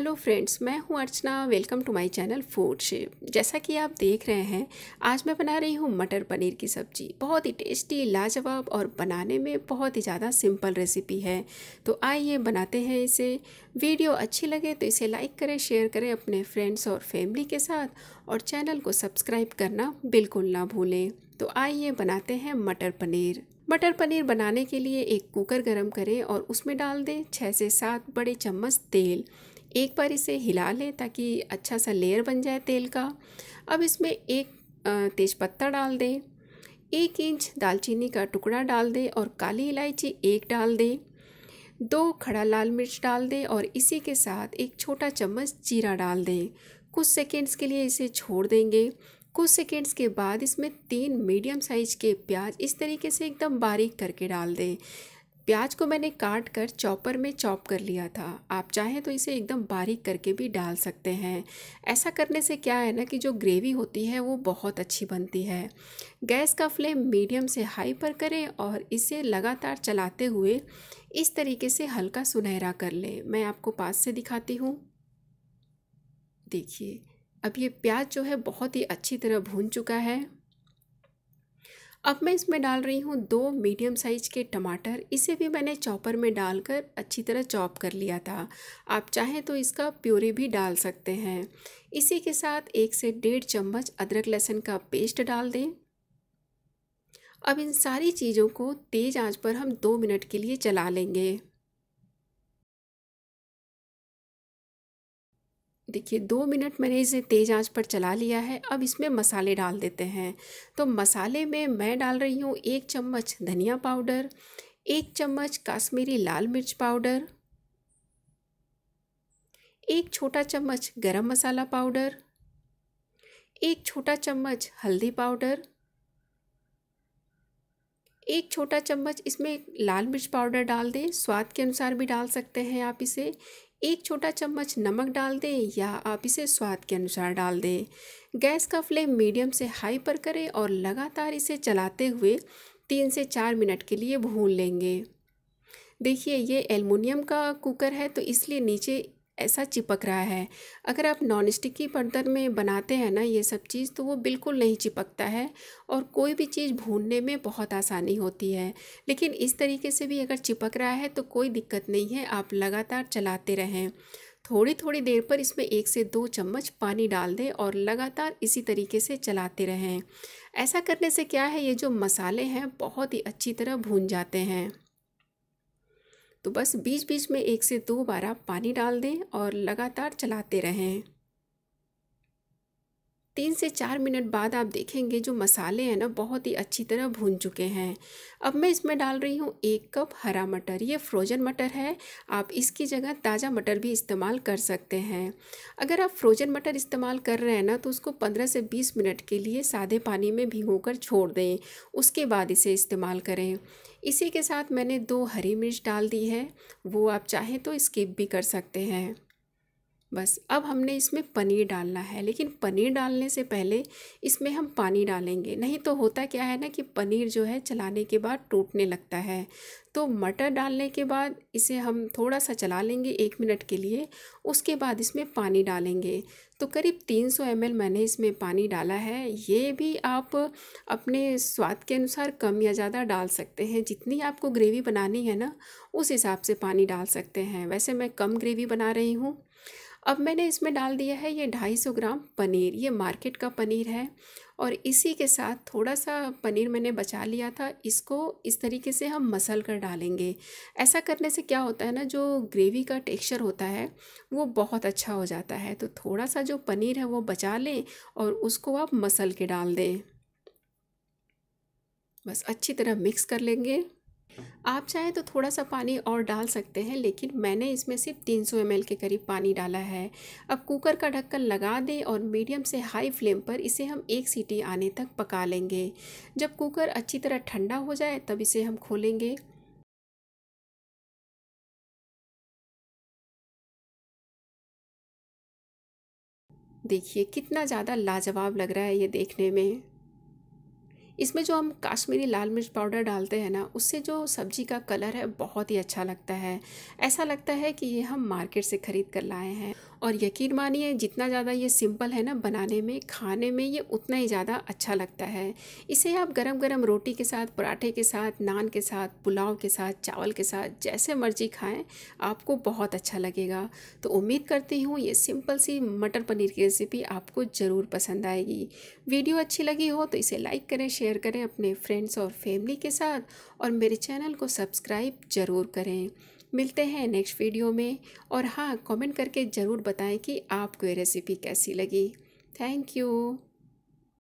hello friends मैं हूं Archana welcome to my channel food shape जैसा कि आप देख रहे हैं आज मैं बना रही हूं मटर पनीर की सब्ज़ी बहुत ही टेस्टी लाजवाब और बनाने में बहुत ही ज़्यादा सिंपल रेसिपी है तो आइए बनाते हैं इसे वीडियो अच्छी लगे तो इसे लाइक करें शेयर करें अपने फ्रेंड्स और फैमिली के साथ और चैनल को सब्सक्राइब करना बिल्कुल ना भूलें तो आइए बनाते हैं मटर पनीर मटर पनीर बनाने के लिए एक कुकर गरम करें और उसमें डाल दें छः से सात बड़े चम्मच तेल एक बार इसे हिला लें ताकि अच्छा सा लेयर बन जाए तेल का अब इसमें एक तेज़पत्ता डाल दें एक इंच दालचीनी का टुकड़ा डाल दें और काली इलायची एक डाल दें दो खड़ा लाल मिर्च डाल दें और इसी के साथ एक छोटा चम्मच जीरा डाल दें कुछ सेकेंड्स के लिए इसे छोड़ देंगे कुछ सेकेंड्स के बाद इसमें तीन मीडियम साइज के प्याज इस तरीके से एकदम बारीक करके डाल दें प्याज को मैंने काट कर चॉपर में चॉप कर लिया था आप चाहें तो इसे एकदम बारीक करके भी डाल सकते हैं ऐसा करने से क्या है ना कि जो ग्रेवी होती है वो बहुत अच्छी बनती है गैस का फ्लेम मीडियम से हाई पर करें और इसे लगातार चलाते हुए इस तरीके से हल्का सुनहरा कर लें मैं आपको पास से दिखाती हूँ देखिए अब ये प्याज जो है बहुत ही अच्छी तरह भून चुका है अब मैं इसमें डाल रही हूँ दो मीडियम साइज के टमाटर इसे भी मैंने चॉपर में डालकर अच्छी तरह चॉप कर लिया था आप चाहें तो इसका प्योरे भी डाल सकते हैं इसी के साथ एक से डेढ़ चम्मच अदरक लहसुन का पेस्ट डाल दें अब इन सारी चीज़ों को तेज़ आंच पर हम दो मिनट के लिए चला लेंगे देखिए दो मिनट मैंने इसे तेज़ आंच पर चला लिया है अब इसमें मसाले डाल देते हैं तो मसाले में मैं डाल रही हूँ एक चम्मच धनिया पाउडर एक चम्मच काश्मीरी लाल मिर्च पाउडर एक छोटा चम्मच गरम मसाला पाउडर एक छोटा चम्मच हल्दी पाउडर एक छोटा चम्मच इसमें लाल मिर्च पाउडर डाल दें स्वाद के अनुसार भी डाल सकते हैं आप इसे एक छोटा चम्मच नमक डाल दें या आप इसे स्वाद के अनुसार डाल दें गैस का फ्लेम मीडियम से हाई पर करें और लगातार इसे चलाते हुए तीन से चार मिनट के लिए भून लेंगे देखिए ये एलमिनियम का कुकर है तो इसलिए नीचे ऐसा चिपक रहा है अगर आप नॉन स्टिक की बर्तन में बनाते हैं ना ये सब चीज़ तो वो बिल्कुल नहीं चिपकता है और कोई भी चीज़ भूनने में बहुत आसानी होती है लेकिन इस तरीके से भी अगर चिपक रहा है तो कोई दिक्कत नहीं है आप लगातार चलाते रहें थोड़ी थोड़ी देर पर इसमें एक से दो चम्मच पानी डाल दें और लगातार इसी तरीके से चलाते रहें ऐसा करने से क्या है ये जो मसाले हैं बहुत ही अच्छी तरह भून जाते हैं तो बस बीच बीच में एक से दो बार आप पानी डाल दें और लगातार चलाते रहें तीन से चार मिनट बाद आप देखेंगे जो मसाले हैं ना बहुत ही अच्छी तरह भून चुके हैं अब मैं इसमें डाल रही हूँ एक कप हरा मटर ये फ्रोज़न मटर है आप इसकी जगह ताज़ा मटर भी इस्तेमाल कर सकते हैं अगर आप फ्रोज़न मटर इस्तेमाल कर रहे हैं ना तो उसको पंद्रह से बीस मिनट के लिए सादे पानी में भिगो छोड़ दें उसके बाद इसे इस्तेमाल करें इसी के साथ मैंने दो हरी मिर्च डाल दी है वो आप चाहें तो स्किप भी कर सकते हैं बस अब हमने इसमें पनीर डालना है लेकिन पनीर डालने से पहले इसमें हम पानी डालेंगे नहीं तो होता क्या है ना कि पनीर जो है चलाने के बाद टूटने लगता है तो मटर डालने के बाद इसे हम थोड़ा सा चला लेंगे एक मिनट के लिए उसके बाद इसमें पानी डालेंगे तो करीब 300 सौ मैंने इसमें पानी डाला है ये भी आप अपने स्वाद के अनुसार कम या ज़्यादा डाल सकते हैं जितनी आपको ग्रेवी बनानी है ना उस हिसाब से पानी डाल सकते हैं वैसे मैं कम ग्रेवी बना रही हूँ अब मैंने इसमें डाल दिया है ये 250 ग्राम पनीर ये मार्केट का पनीर है और इसी के साथ थोड़ा सा पनीर मैंने बचा लिया था इसको इस तरीके से हम मसल कर डालेंगे ऐसा करने से क्या होता है ना जो ग्रेवी का टेक्सचर होता है वो बहुत अच्छा हो जाता है तो थोड़ा सा जो पनीर है वो बचा लें और उसको आप मसल के डाल दें बस अच्छी तरह मिक्स कर लेंगे आप चाहे तो थोड़ा सा पानी और डाल सकते हैं लेकिन मैंने इसमें सिर्फ 300 सौ के करीब पानी डाला है अब कुकर का ढक्कन लगा दें और मीडियम से हाई फ्लेम पर इसे हम एक सीटी आने तक पका लेंगे जब कुकर अच्छी तरह ठंडा हो जाए तब इसे हम खोलेंगे देखिए कितना ज़्यादा लाजवाब लग रहा है ये देखने में इसमें जो हम काश्मीरी लाल मिर्च पाउडर डालते हैं ना उससे जो सब्जी का कलर है बहुत ही अच्छा लगता है ऐसा लगता है कि ये हम मार्केट से ख़रीद कर लाए हैं और यकीन मानिए जितना ज़्यादा ये सिंपल है ना बनाने में खाने में ये उतना ही ज़्यादा अच्छा लगता है इसे आप गरम गरम रोटी के साथ पराठे के साथ नान के साथ पुलाव के साथ चावल के साथ जैसे मर्जी खाएं आपको बहुत अच्छा लगेगा तो उम्मीद करती हूँ ये सिंपल सी मटर पनीर की रेसिपी आपको ज़रूर पसंद आएगी वीडियो अच्छी लगी हो तो इसे लाइक करें शेयर करें अपने फ्रेंड्स और फैमिली के साथ और मेरे चैनल को सब्सक्राइब ज़रूर करें मिलते हैं नेक्स्ट वीडियो में और हाँ कमेंट करके ज़रूर बताएं कि आपको ये रेसिपी कैसी लगी थैंक यू